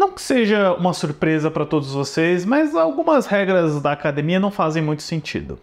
Não que seja uma surpresa para todos vocês, mas algumas regras da academia não fazem muito sentido.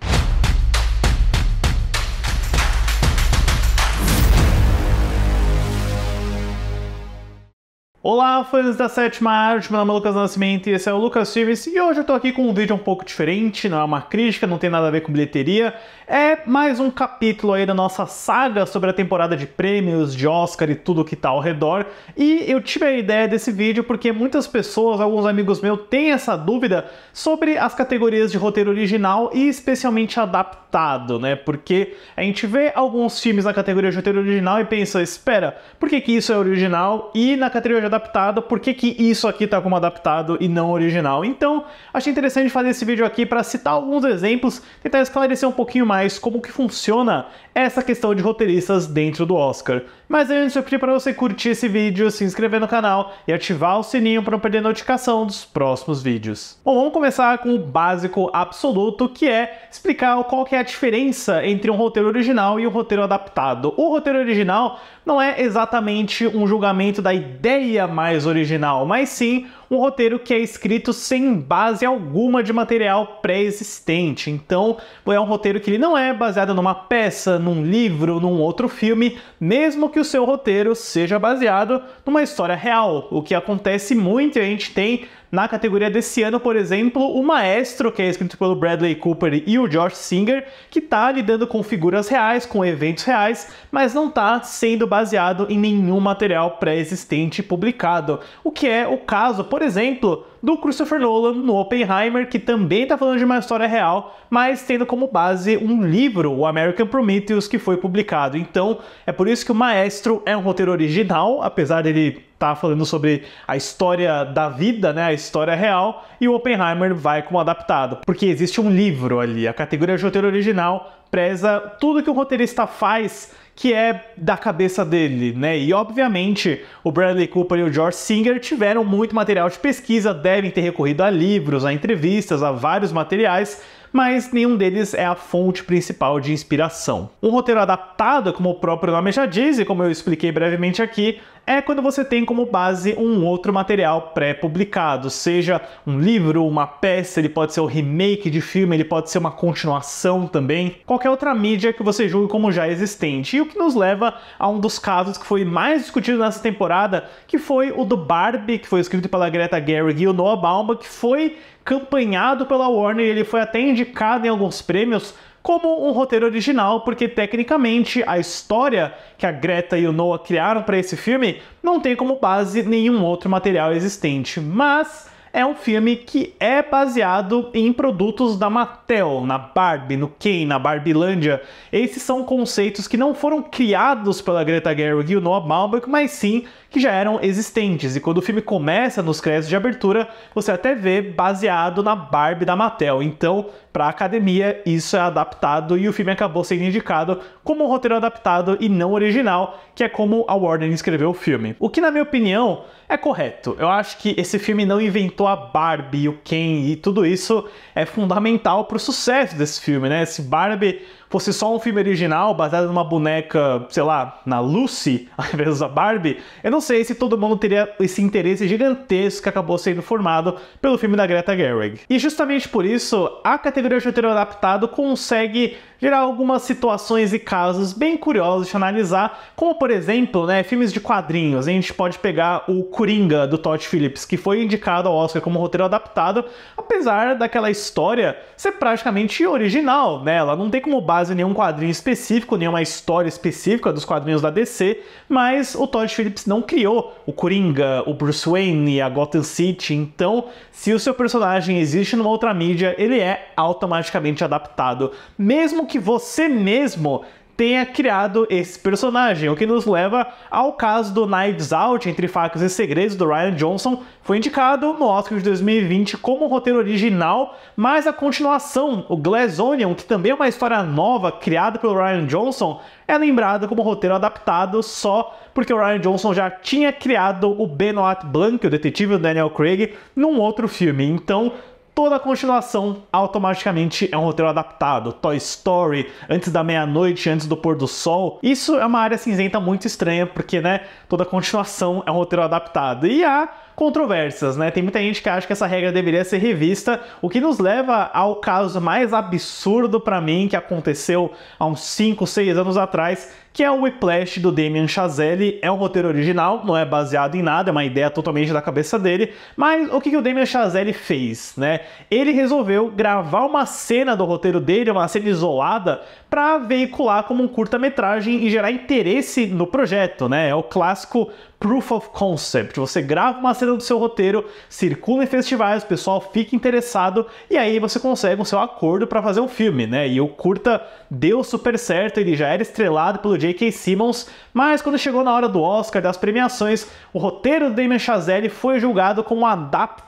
Olá, fãs da sétima arte, meu nome é Lucas Nascimento e esse é o Lucas Filmes e hoje eu tô aqui com um vídeo um pouco diferente, não é uma crítica, não tem nada a ver com bilheteria, é mais um capítulo aí da nossa saga sobre a temporada de prêmios, de Oscar e tudo que tá ao redor, e eu tive a ideia desse vídeo porque muitas pessoas, alguns amigos meus, têm essa dúvida sobre as categorias de roteiro original e especialmente adaptado resultado, né? Porque a gente vê alguns filmes na categoria de roteiro original e pensa, espera, por que, que isso é original? E na categoria de adaptado, por que, que isso aqui tá como adaptado e não original? Então, achei interessante fazer esse vídeo aqui para citar alguns exemplos, tentar esclarecer um pouquinho mais como que funciona essa questão de roteiristas dentro do Oscar. Mas antes, eu pedi para você curtir esse vídeo, se inscrever no canal e ativar o sininho para não perder notificação dos próximos vídeos. Bom, vamos começar com o básico absoluto, que é explicar qual que é a diferença entre um roteiro original e um roteiro adaptado. O roteiro original não é exatamente um julgamento da ideia mais original, mas sim um roteiro que é escrito sem base alguma de material pré-existente. Então, é um roteiro que ele não é baseado numa peça, num livro, num outro filme, mesmo que o seu roteiro seja baseado numa história real, o que acontece muito e a gente tem na categoria desse ano, por exemplo, o Maestro, que é escrito pelo Bradley Cooper e o George Singer, que tá lidando com figuras reais, com eventos reais, mas não tá sendo baseado em nenhum material pré-existente publicado. O que é o caso, por exemplo, do Christopher Nolan no Oppenheimer, que também está falando de uma história real, mas tendo como base um livro, o American Prometheus, que foi publicado. Então, é por isso que o Maestro é um roteiro original, apesar dele tá falando sobre a história da vida, né, a história real, e o Oppenheimer vai como adaptado, porque existe um livro ali. A categoria de roteiro original preza tudo que o roteirista faz que é da cabeça dele, né? E obviamente o Bradley Cooper e o George Singer tiveram muito material de pesquisa, devem ter recorrido a livros, a entrevistas, a vários materiais, mas nenhum deles é a fonte principal de inspiração. Um roteiro adaptado, como o próprio nome já diz e como eu expliquei brevemente aqui, é quando você tem como base um outro material pré-publicado, seja um livro, uma peça, ele pode ser o remake de filme, ele pode ser uma continuação também, qualquer outra mídia que você julgue como já existente. E o que nos leva a um dos casos que foi mais discutido nessa temporada, que foi o do Barbie, que foi escrito pela Greta Gerwig e o Noah Baumbach, que foi campanhado pela Warner, ele foi até indicado em alguns prêmios, como um roteiro original, porque tecnicamente a história que a Greta e o Noah criaram para esse filme não tem como base nenhum outro material existente, mas é um filme que é baseado em produtos da Mattel, na Barbie, no Ken, na Barbilândia. Esses são conceitos que não foram criados pela Greta Gerwig e o Noah Baumbach, mas sim que já eram existentes, e quando o filme começa nos créditos de abertura, você até vê baseado na Barbie da Mattel. Então, para a academia, isso é adaptado e o filme acabou sendo indicado como um roteiro adaptado e não original, que é como a Warner escreveu o filme. O que, na minha opinião, é correto. Eu acho que esse filme não inventou a Barbie, o Ken e tudo isso é fundamental para o sucesso desse filme, né? esse Barbie fosse só um filme original baseado numa boneca, sei lá, na Lucy, ao invés da Barbie, eu não sei se todo mundo teria esse interesse gigantesco que acabou sendo formado pelo filme da Greta Gerwig. E justamente por isso, a categoria de roteiro adaptado consegue gerar algumas situações e casos bem curiosos de analisar, como por exemplo, né, filmes de quadrinhos. A gente pode pegar o Coringa do Todd Phillips, que foi indicado ao Oscar como roteiro adaptado, apesar daquela história ser praticamente original, né? Ela não tem como base nenhum quadrinho específico, nenhuma história específica dos quadrinhos da DC, mas o Todd Phillips não criou o Coringa, o Bruce Wayne, a Gotham City. Então, se o seu personagem existe numa outra mídia, ele é automaticamente adaptado, mesmo que você mesmo tenha criado esse personagem, o que nos leva ao caso do Knives Out, Entre Facas e Segredos, do Ryan Johnson, foi indicado no Oscar de 2020 como roteiro original, mas a continuação, o Glass Onion, que também é uma história nova criada pelo Ryan Johnson, é lembrada como roteiro adaptado só porque o Ryan Johnson já tinha criado o Benoit Blanc, o detetive Daniel Craig, num outro filme. Então, toda a continuação automaticamente é um roteiro adaptado. Toy Story, Antes da Meia-Noite, Antes do Pôr do Sol. Isso é uma área cinzenta muito estranha, porque, né, toda a continuação é um roteiro adaptado. E a controversas, né? Tem muita gente que acha que essa regra deveria ser revista, o que nos leva ao caso mais absurdo para mim que aconteceu há uns 5, 6 anos atrás, que é o Whiplash do Damien Chazelle. É um roteiro original, não é baseado em nada, é uma ideia totalmente da cabeça dele. Mas o que, que o Damien Chazelle fez, né? Ele resolveu gravar uma cena do roteiro dele, uma cena isolada, para veicular como um curta-metragem e gerar interesse no projeto, né? É o clássico proof of concept. Você grava uma cena do seu roteiro, circula em festivais, o pessoal fica interessado e aí você consegue o seu acordo para fazer um filme, né? E o curta deu super certo, ele já era estrelado pelo J.K. Simmons, mas quando chegou na hora do Oscar, das premiações, o roteiro do Damien Chazelle foi julgado como adaptado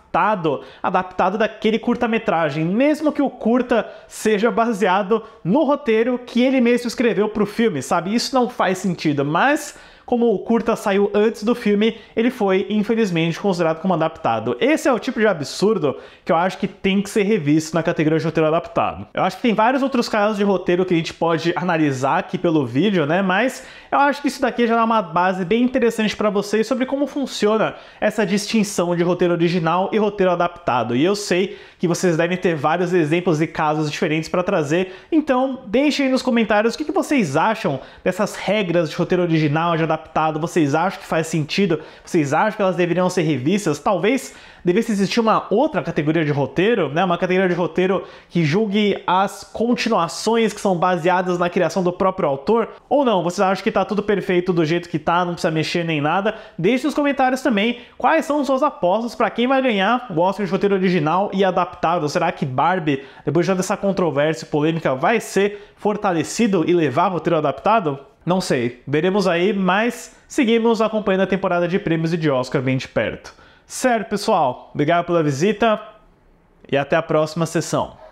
adaptado, daquele curta-metragem, mesmo que o curta seja baseado no roteiro que ele mesmo escreveu para o filme, sabe? Isso não faz sentido, mas como o curta saiu antes do filme, ele foi, infelizmente, considerado como adaptado. Esse é o tipo de absurdo que eu acho que tem que ser revisto na categoria de roteiro adaptado. Eu acho que tem vários outros casos de roteiro que a gente pode analisar aqui pelo vídeo, né? Mas eu acho que isso daqui já dá é uma base bem interessante para vocês sobre como funciona essa distinção de roteiro original e roteiro adaptado. E eu sei que vocês devem ter vários exemplos e casos diferentes para trazer, então deixem aí nos comentários o que vocês acham dessas regras de roteiro original e de adaptado adaptado? Vocês acham que faz sentido? Vocês acham que elas deveriam ser revistas? Talvez devesse existir uma outra categoria de roteiro, né? Uma categoria de roteiro que julgue as continuações que são baseadas na criação do próprio autor? Ou não? Vocês acham que tá tudo perfeito do jeito que tá, não precisa mexer nem nada? Deixe nos comentários também quais são suas apostas para quem vai ganhar o Oscar de roteiro original e adaptado. Será que Barbie, depois de toda essa controvérsia e polêmica, vai ser fortalecido e levar roteiro adaptado? Não sei, veremos aí, mas seguimos acompanhando a temporada de prêmios e de Oscar bem de perto. Certo, pessoal, obrigado pela visita e até a próxima sessão.